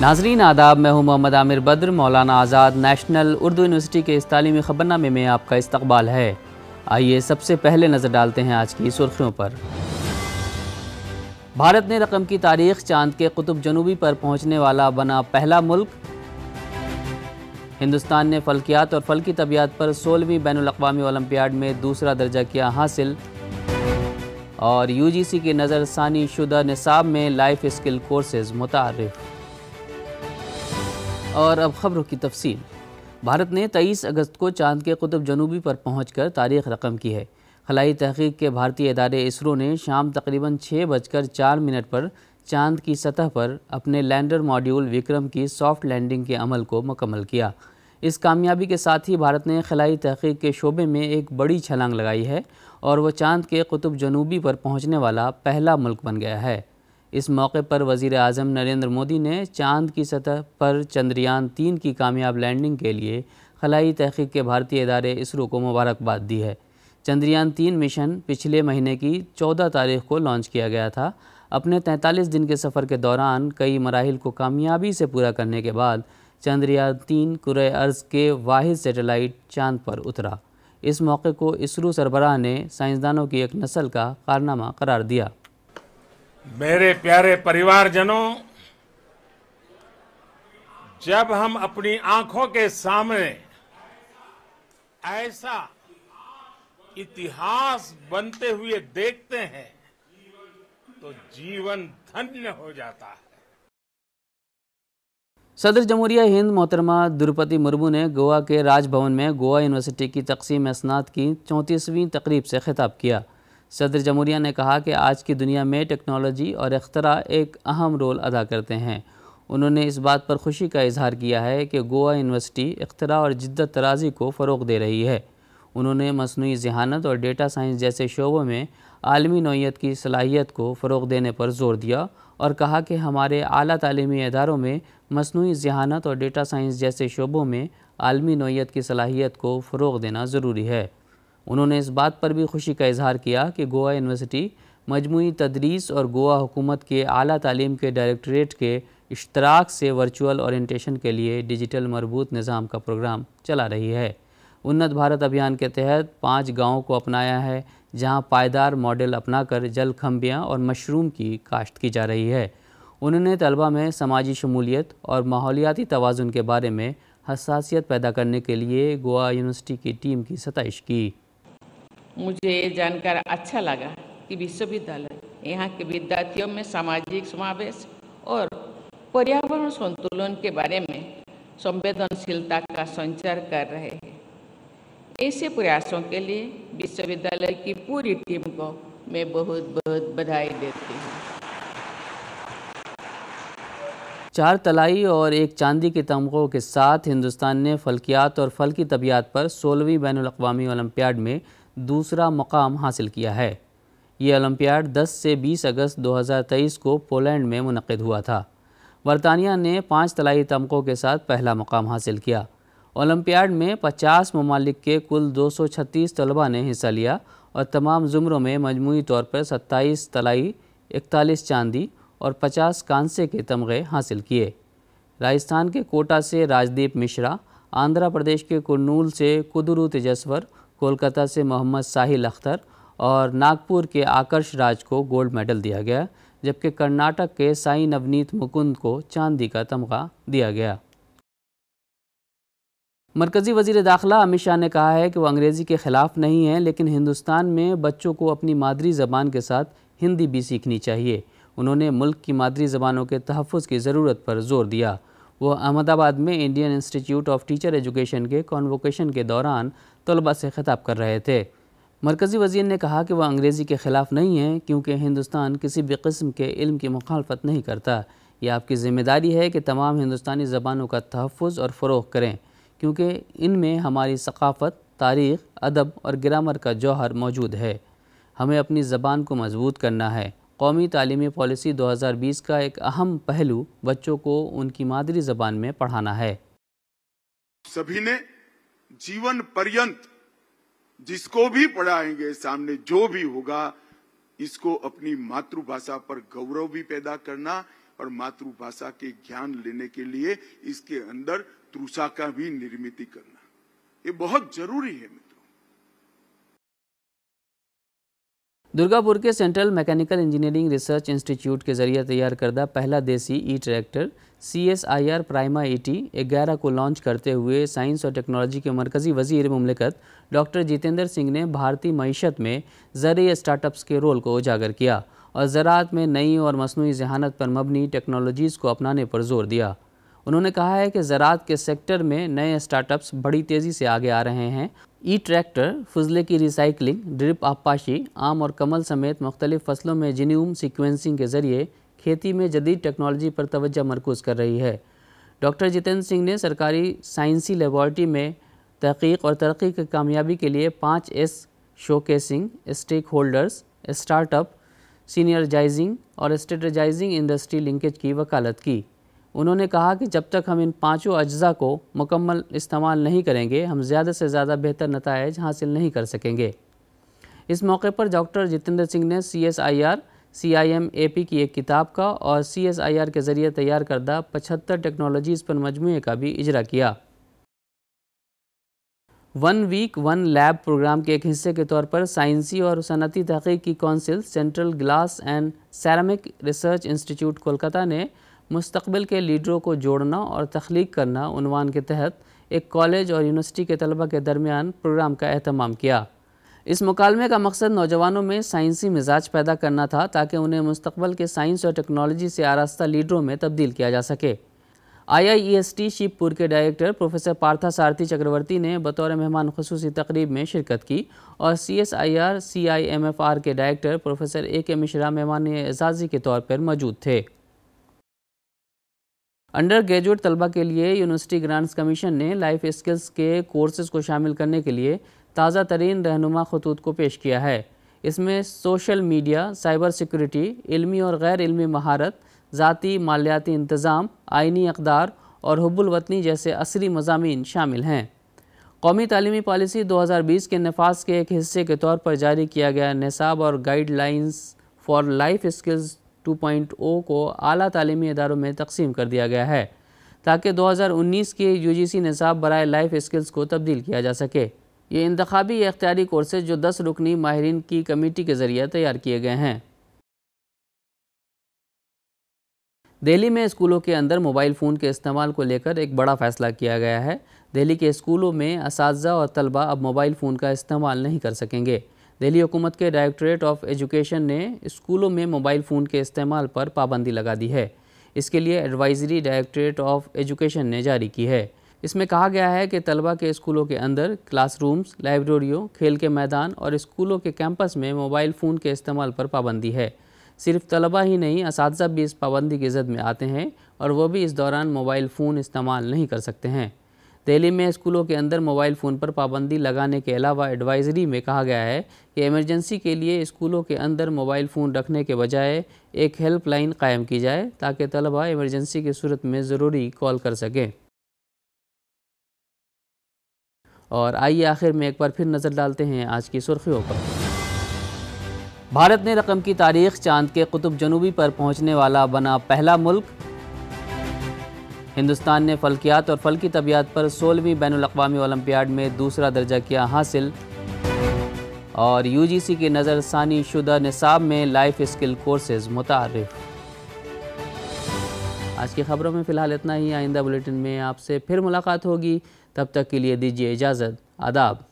नाजरीन आदाब मैं हूँ मोहम्मद आमिर बद्र मौलाना आज़ाद नेशनल उर्दू यूनिवर्सिटी के इस तलीमी ख़बरनामे में आपका इस्तबाल है आइए सबसे पहले नज़र डालते हैं आज की सुर्खियों पर भारत ने रकम की तारीख चांद के कुतुब जनूबी पर पहुँचने वाला बना पहला मुल्क हिंदुस्तान ने फल्कियात और फल्की तबियात पर सोलहवीं बैन अवी ओलम्पियाड में दूसरा दर्जा किया हासिल और यू जी सी के नज़रसानी शुदा निसाब में लाइफ स्किल कोर्सेज़ मुतारफ़ और अब ख़बरों की तफसील भारत ने तेईस अगस्त को चांद के कुतुब जनूबी पर पहुँच कर तारीख रकम की है खलाई तहकीक के भारतीय इदारे इसरो ने शाम तकरीबन छः बजकर चार मिनट पर चांद की सतह पर अपने लैंडर मॉड्यूल विक्रम की सॉफ्ट लैंडिंग के अमल को मुकम्मल किया इस कामयाबी के साथ ही भारत ने खलाई तहकीक के शोबे में एक बड़ी छलांग लगाई है और वह चांद के कुतुब जनूबी पर पहुंचने वाला पहला मुल्क बन गया है इस मौके पर वजीर अजम नरेंद्र मोदी ने चांद की सतह पर चंद्रयान तीन की कामयाब लैंडिंग के लिए खलाई तहकीक के भारतीय इदारे इसरो को मुबारकबाद दी है चंद्रयान तीन मिशन पिछले महीने की चौदह तारीख को लॉन्च किया गया था अपने तैंतालीस दिन के सफ़र के दौरान कई मराहल को कामयाबी से पूरा करने के बाद चंद्रयान तीन कुरे अर्ज़ के वाद सेटेलाइट चांद पर उतरा इस मौके को इसरो सरबराह ने साइंसदानों की एक नस्ल का कारनामा करार दिया मेरे प्यारे परिवारजनों जब हम अपनी आंखों के सामने ऐसा इतिहास बनते हुए देखते हैं तो जीवन धन्य हो जाता है सदर जमहूरिया हिंद मोहतरमा द्रौपदी मुर्मू ने गोवा के राजभवन में गोवा यूनिवर्सिटी की तकसीम स्नात की चौंतीसवीं तकरीब से खिताब किया सदर जमूरिया ने कहा कि आज की दुनिया में टेक्नोलॉजी और अख्तरा एक अहम रोल अदा करते हैं उन्होंने इस बात पर खुशी का इजहार किया है कि गोवा यूनिवर्सिटी अख्तरा और जिद्द तराजी को फ़रोग दे रही है उन्होंने मसनू जहानत और डेटा साइंस जैसे शोबों में आलमी नोयत की सलाहियत को फ़रोग देने पर जोर दिया और कहा कि हमारे अली तलीमी इदारों में मसनू जहानत और डेटा साइंस जैसे शोबों में आलमी नोयत की सलाहियत को फ़रोग देना ज़रूरी है उन्होंने इस बात पर भी खुशी का इजहार किया कि गोवा यूनिवर्सिटी मजमू तदरीस और गोवा हुकूमत के अली तलीम के डायरेक्ट्रेट के इश्तराक से वर्चुअल औरटेशन के लिए डिजिटल मरबूत निज़ाम का प्रोग्राम चला रही है उन्नत भारत अभियान के तहत पाँच गाँवों को अपनाया है जहाँ पायदार मॉडल अपनाकर जल खम्बियाँ और मशरूम की काश्त की जा रही है उन्होंने तलबा में समाजी शमूलियत और माहौलियाती तोज़ुन के बारे में हसासीत पैदा करने के लिए गोवा यूनिवर्सिटी की टीम की सतश की मुझे ये जानकर अच्छा लगा कि विश्वविद्यालय यहाँ के विद्यार्थियों में सामाजिक समावेश और पर्यावरण संतुलन के बारे में संवेदनशीलता का संचार कर रहे हैं ऐसे प्रयासों के लिए विश्वविद्यालय की पूरी टीम को मैं बहुत बहुत बधाई देती हूँ चार तलाई और एक चांदी के तमगों के साथ हिंदुस्तान ने फल्कियात और फल की तबीयत पर सोलहवीं बैन अवी ओलम्पियाड में दूसरा मकाम हासिल किया है ये ओलंपियाड 10 से 20 अगस्त 2023 को पोलैंड में मनद हुआ था बरतानिया ने पाँच तलाई तमक़ों के साथ पहला मकाम हासिल किया ओलंपियाड में 50 ममालिक के कुल 236 तलबा ने हिस्सा लिया और तमाम ज़ुमरों में मजमू तौर पर 27 तलाई 41 चांदी और 50 कांसे के तमगे हासिल किए राजस्थान के कोटा से राजदीप मिश्रा आंध्र प्रदेश के कुन्नूल से कुदरू तेजस्वर कोलकाता से मोहम्मद साहिल अख्तर और नागपुर के आकर्ष राज को गोल्ड मेडल दिया गया जबकि कर्नाटक के साई नवनीत मुकुंद को चांदी का तमगा दिया गया मरकज़ी वजीर दाखिला अमित शाह ने कहा है कि वह अंग्रेज़ी के ख़िलाफ़ नहीं है लेकिन हिंदुस्तान में बच्चों को अपनी मादरी ज़बान के साथ हिंदी भी सीखनी चाहिए उन्होंने मुल्क की मादरी ज़बानों के तहफ़ की ज़रूरत पर जोर दिया वो अहमदाबाद में Indian institute of teacher education के कॉन्वोकेशन के दौरान तलबा से खिताब कर रहे थे मरकज़ी वजीर ने कहा कि वह अंग्रेज़ी के ख़िलाफ़ नहीं है क्योंकि हिंदुस्तान किसी भी कस्म के इल्म की मुखालफत नहीं करता यह आपकी ज़िम्मेदारी है कि तमाम हिंदुस्तानी ज़बानों का तहफ़ और फ़रोग करें क्योंकि इनमें हमारी सकाफ़त तारीख़ अदब और ग्रामर का जौहर मौजूद है हमें अपनी ज़बान को मजबूत करना है कौमी तलीमी पॉलिसी 2020 का एक अहम पहलू बच्चों को उनकी मादरी ज़बान में पढ़ाना है सभी ने जीवन पर्यंत जिसको भी पढ़ाएंगे सामने जो भी होगा इसको अपनी मातृभाषा पर गौरव भी पैदा करना और मातृभाषा के ज्ञान लेने के लिए इसके अंदर तृषा का भी निर्मित करना ये बहुत जरूरी है दुर्गापुर के central mechanical engineering research institute के जरिए तैयार करदा पहला देसी E tractor C S I R Prima E e T ग्यारह को लॉन्च करते हुए साइंस और टेक्नोलॉजी के मरकज़ी वजीर ममलिकत डॉक्टर जितेंद्र सिंह ने भारतीय मीशत में जरिए स्टार्टअप्स के रोल को उजागर किया और ज़रात में नई और मसनू जहानत पर मबनी टेक्नोलॉजीज़ को अपनाने पर जोर दिया उन्होंने कहा है कि ज़रात के सेक्टर में नए स्टार्टअप्स बड़ी तेज़ी से आगे आ रहे हैं ई ट्रैक्टर फजले की रिसाइकलिंग ड्रिप आपाशी आम और कमल समेत मुख्तलिफ फसलों में जिनीम सिक्वेंसिंग के ज़रिए खेती में जदीद टेक्नोलॉजी पर तोज्जा मरकूज़ कर रही है डॉक्टर जितेंद्र सिंह ने सरकारी साइंसी लेबॉर्टी में तहकीक और तरक्की की कामयाबी के लिए पाँच S showcasing stakeholders startup synergising और स्ट्रेटजाइजिंग इंडस्ट्री लिंकेज की वकालत की उन्होंने कहा कि जब तक हम इन पाँचों अज्जा को मुकम्मल इस्तेमाल नहीं करेंगे हम ज़्यादा से ज़्यादा बेहतर नतज हासिल नहीं कर सकेंगे इस मौके पर डॉक्टर जितेंद्र सिंह ने C S I R C I M A P की एक किताब का और सी एस आई आर के ज़रिए तैयार करदा पचहत्तर टेक्नोलॉजीज़ पर मजमू का भी इजरा किया one week one lab programme के एक हिस्से के तौर पर साइंसी और सनती तहकीक की council central glass and ceramic research institute Kolkata ने मुस्तबिल के लीडरों को जोड़ना और तख्लीक करना उनवान के तहत एक कॉलेज और यूनिवर्सिटी के तलबा के दरमियान प्रोग्राम का अहतमाम किया इस मुकालमे का मकसद नौजवानों में साइंसी मिजाज पैदा करना था ताकि उन्हें मुस्तबल के साइंस और टेक्नोलॉजी से आरास्ता लीडरों में तब्दील किया जा सके I I S T Shibpur के डायरेक्टर प्रोफेसर पार्था सारथी चक्रवर्ती ने बतौर मेहमान खसूस तकरीब में शिरकत की और C S I R C I M F R के director professor A K Mishra मेहमान एजाजी के तौर पर मौजूद थे अंडर ग्रेजुएट तलबा के लिए यूनिवर्सिटी ग्रांट्स कमीशन ने लाइफ स्किल्स के कोर्सेज को शामिल करने के लिए ताज़ा तरीन रहनुमा खतूत को पेश किया है इसमें सोशल मीडिया साइबर सिक्योरिटी इलमी और गैर इलमी महारत ज़ाती मालियाती इंतज़ाम आइनी अकदार और हब्बुलवतनी जैसे असरी मजामी शामिल हैं कौमी तलीमी पॉलिसी 2020 के नफाज के एक हिस्से के तौर पर जारी किया गया नसाब और गाइडलाइंस फॉर लाइफ स्किल्स 2.0 को अली तलीमी इदारों में तकसीम कर दिया गया है ताकि 2019 के यू जी सी नसाब बरए लाइफ स्किल्स को तब्दील किया जा सके ये इंतबी इख्तियारी कोर्सेज जो दस रुकनी माहरीन की कमेटी के ज़रिए तैयार किए गए हैं दिल्ली में स्कूलों के अंदर मोबाइल फ़ोन के इस्तेमाल को लेकर एक बड़ा फ़ैसला किया गया है दिल्ली के स्कूलों में इस और तलबा अब मोबाइल फ़ोन का इस्तेमाल नहीं कर सकेंगे दिल्ली हुकूमत के डायरेक्टोरेट ऑफ एजुकेशन ने स्कूलों में मोबाइल फ़ोन के इस्तेमाल पर पाबंदी लगा दी है इसके लिए एडवाइजरी डायरेक्टोरेट ऑफ एजुकेशन ने जारी की है इसमें कहा गया है कि तलबा के स्कूलों के अंदर क्लासरूम्स लाइब्रेरियों खेल के मैदान और स्कूलों के कैंपस में मोबाइल फ़ोन के इस्तेमाल पर पाबंदी है सिर्फ तलबा ही नहीं इस भी इस पाबंदी की जद में आते हैं और वह भी इस दौरान मोबाइल फ़ोन इस्तेमाल नहीं कर सकते हैं दिल्ली में स्कूलों के अंदर मोबाइल फ़ोन पर पाबंदी लगाने के अलावा एडवाइजरी में कहा गया है कि इमरजेंसी के लिए स्कूलों के अंदर मोबाइल फ़ोन रखने के बजाय एक हेल्पलाइन कायम की जाए ताकि तलबा इमरजेंसी की सूरत में ज़रूरी कॉल कर सकें और आइए आखिर में एक बार फिर नज़र डालते हैं आज की सुर्खियों पर भारत ने रकम की तारीख चांद के कुतुब जनूबी पर पहुंचने वाला बना पहला मुल्क हिंदुस्तान ने फल्कियात और की तबियात पर सोलहवीं बैन अवी ओलंपियाड में दूसरा दर्जा किया हासिल और यूजीसी की नज़रसानी शुदा निसाब में लाइफ स्किल कोर्सेज मुतार आज की ख़बरों में फ़िलहाल इतना ही आइंदा बुलेटिन में आपसे फिर मुलाकात होगी तब तक के लिए दीजिए इजाज़त आदाब